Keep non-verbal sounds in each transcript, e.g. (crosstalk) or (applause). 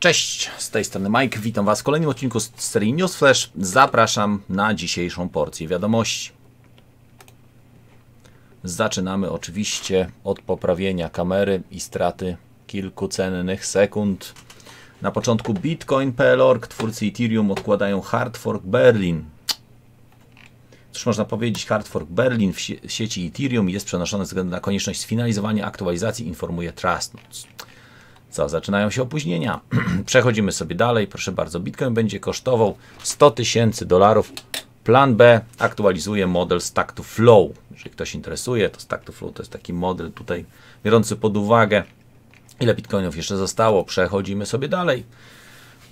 Cześć, z tej strony Mike, witam Was w kolejnym odcinku z serii Newsflash. Zapraszam na dzisiejszą porcję wiadomości. Zaczynamy oczywiście od poprawienia kamery i straty kilku cennych sekund. Na początku Bitcoin.pl.org, twórcy Ethereum odkładają hard fork Berlin. Cóż można powiedzieć, hard fork Berlin w sieci Ethereum jest przenoszony ze względu na konieczność sfinalizowania aktualizacji, informuje Trustnotes. Co, zaczynają się opóźnienia. (clears throat) Przechodzimy sobie dalej. Proszę bardzo, Bitcoin będzie kosztował 100 tysięcy dolarów. Plan B aktualizuje model Stack to Flow. Jeżeli ktoś interesuje, to Stack to Flow to jest taki model tutaj biorący pod uwagę, ile bitcoinów jeszcze zostało. Przechodzimy sobie dalej.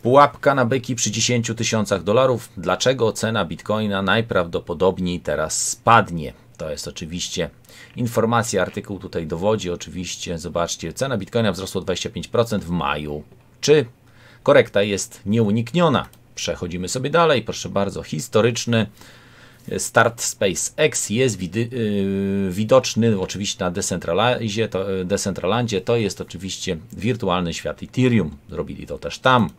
Pułapka na byki przy 10 tysiącach dolarów. Dlaczego cena bitcoina najprawdopodobniej teraz spadnie? To jest oczywiście informacja, artykuł tutaj dowodzi oczywiście. Zobaczcie, cena Bitcoina wzrosła 25% w maju. Czy korekta jest nieunikniona? Przechodzimy sobie dalej. Proszę bardzo, historyczny start SpaceX jest widy, yy, widoczny oczywiście na Decentralizie, to, y, Decentralandzie. To jest oczywiście wirtualny świat Ethereum. Zrobili to też tam.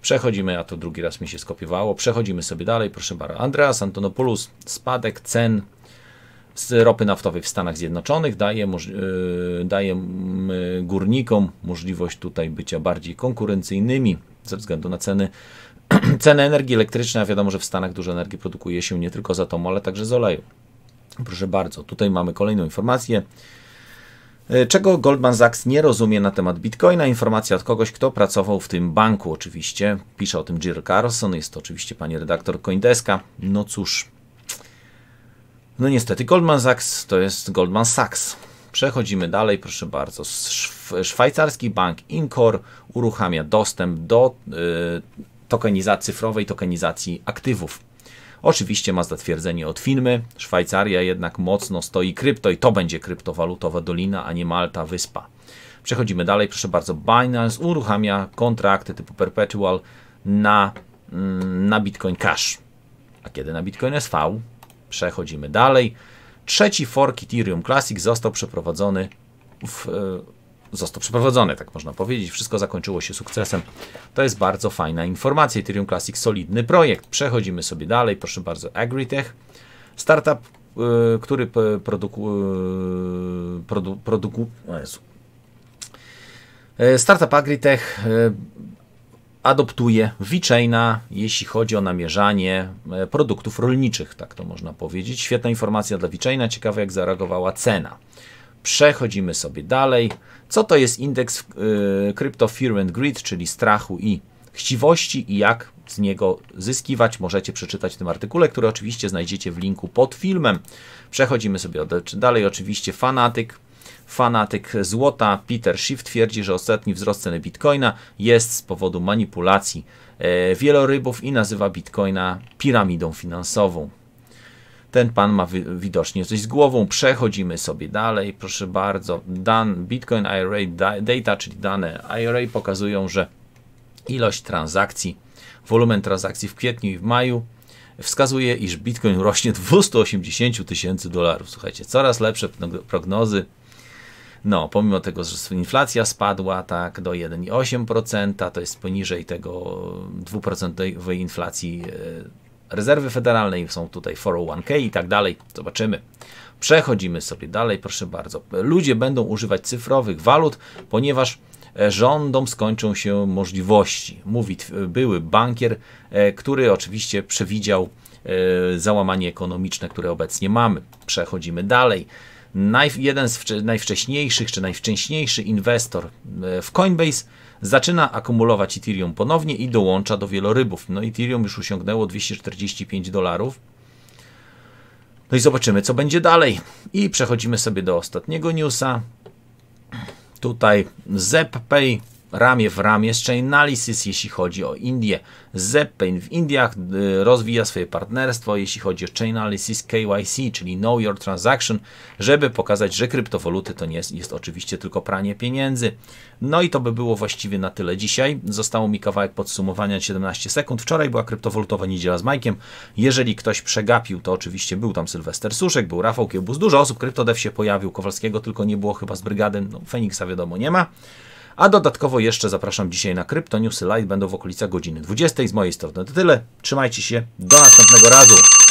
Przechodzimy, a to drugi raz mi się skopiowało. Przechodzimy sobie dalej, proszę bardzo. Andreas Antonopoulos, spadek cen z ropy naftowej w Stanach Zjednoczonych daje, e, daje górnikom możliwość tutaj bycia bardziej konkurencyjnymi ze względu na ceny (clears throat) ceny energii elektrycznej, a wiadomo, że w Stanach dużo energii produkuje się nie tylko z atomu, ale także z oleju. Proszę bardzo, tutaj mamy kolejną informację. E, czego Goldman Sachs nie rozumie na temat Bitcoina? Informacja od kogoś, kto pracował w tym banku, oczywiście. Pisze o tym Jill Carlson, jest to oczywiście pani redaktor Coindeska. No cóż, no niestety, Goldman Sachs to jest Goldman Sachs. Przechodzimy dalej, proszę bardzo. Szwajcarski bank Incor uruchamia dostęp do y, tokenizacji cyfrowej, tokenizacji aktywów. Oczywiście ma zatwierdzenie od firmy. Szwajcaria jednak mocno stoi krypto i to będzie kryptowalutowa dolina, a nie Malta, wyspa. Przechodzimy dalej, proszę bardzo. Binance uruchamia kontrakty typu perpetual na, mm, na Bitcoin Cash. A kiedy na Bitcoin SV? Przechodzimy dalej. Trzeci fork Ethereum Classic został przeprowadzony w, e, został przeprowadzony, tak można powiedzieć. Wszystko zakończyło się sukcesem. To jest bardzo fajna informacja. Ethereum Classic solidny projekt. Przechodzimy sobie dalej. Proszę bardzo, AgriTech. Startup, e, który produku, e, produ, produku, Startup AgriTech adoptuje VeChaina, jeśli chodzi o namierzanie e, produktów rolniczych, tak to można powiedzieć. Świetna informacja dla VeChaina, ciekawe jak zareagowała cena. Przechodzimy sobie dalej. Co to jest indeks yy, e, Crypto Fear and Greed, czyli strachu i chciwości i jak z niego zyskiwać, możecie przeczytać w tym artykule, który oczywiście znajdziecie w linku pod filmem. Przechodzimy sobie dalej, oczywiście fanatyk Fanatyk złota Peter Schiff twierdzi, że ostatni wzrost ceny bitcoina jest z powodu manipulacji e, wielorybów i nazywa bitcoina piramidą finansową. Ten pan ma widocznie coś z głową. Przechodzimy sobie dalej. Proszę bardzo, Dan Bitcoin IRA data, czyli dane IRA pokazują, że ilość transakcji, wolumen transakcji w kwietniu i w maju wskazuje, iż Bitcoin rośnie 280 tysięcy dolarów. Słuchajcie, coraz lepsze prognozy no, pomimo tego, że inflacja spadła tak do 1,8%, to jest poniżej tego 2% inflacji e, rezerwy federalnej, są tutaj 401k i tak dalej. Zobaczymy. Przechodzimy sobie dalej, proszę bardzo. Ludzie będą używać cyfrowych walut, ponieważ e, rządom skończą się możliwości. Mówi były bankier, e, który oczywiście przewidział załamanie ekonomiczne, które obecnie mamy. Przechodzimy dalej naj, jeden z wcze, najwcześniejszych czy najwcześniejszy inwestor e, w Coinbase zaczyna akumulować Ethereum ponownie i dołącza do wielorybów. No Ethereum już osiągnęło 245 dolarów. No i zobaczymy, co będzie dalej. I przechodzimy sobie do ostatniego newsa. Tutaj ZepPay ramię w ramię z Chainalysis, jeśli chodzi o Indię. Zeppelin w Indiach y, rozwija swoje partnerstwo, jeśli chodzi o Chainalysis KYC, czyli Know Your Transaction, żeby pokazać, że kryptowaluty to nie jest, jest oczywiście tylko pranie pieniędzy. No i to by było właściwie na tyle dzisiaj. Zostało mi kawałek podsumowania 17 sekund. Wczoraj była kryptowalutowa niedziela z Majkiem. Jeżeli ktoś przegapił, to oczywiście był tam Sylwester Suszek, był Rafał Kiełbus, dużo osób, Kryptodev się pojawił, Kowalskiego tylko nie było chyba z brygady, no Feniksa wiadomo nie ma. A dodatkowo jeszcze zapraszam dzisiaj na Kryptoniusy Light będą w okolicach godziny 20. Z mojej strony to tyle. Trzymajcie się, do następnego razu.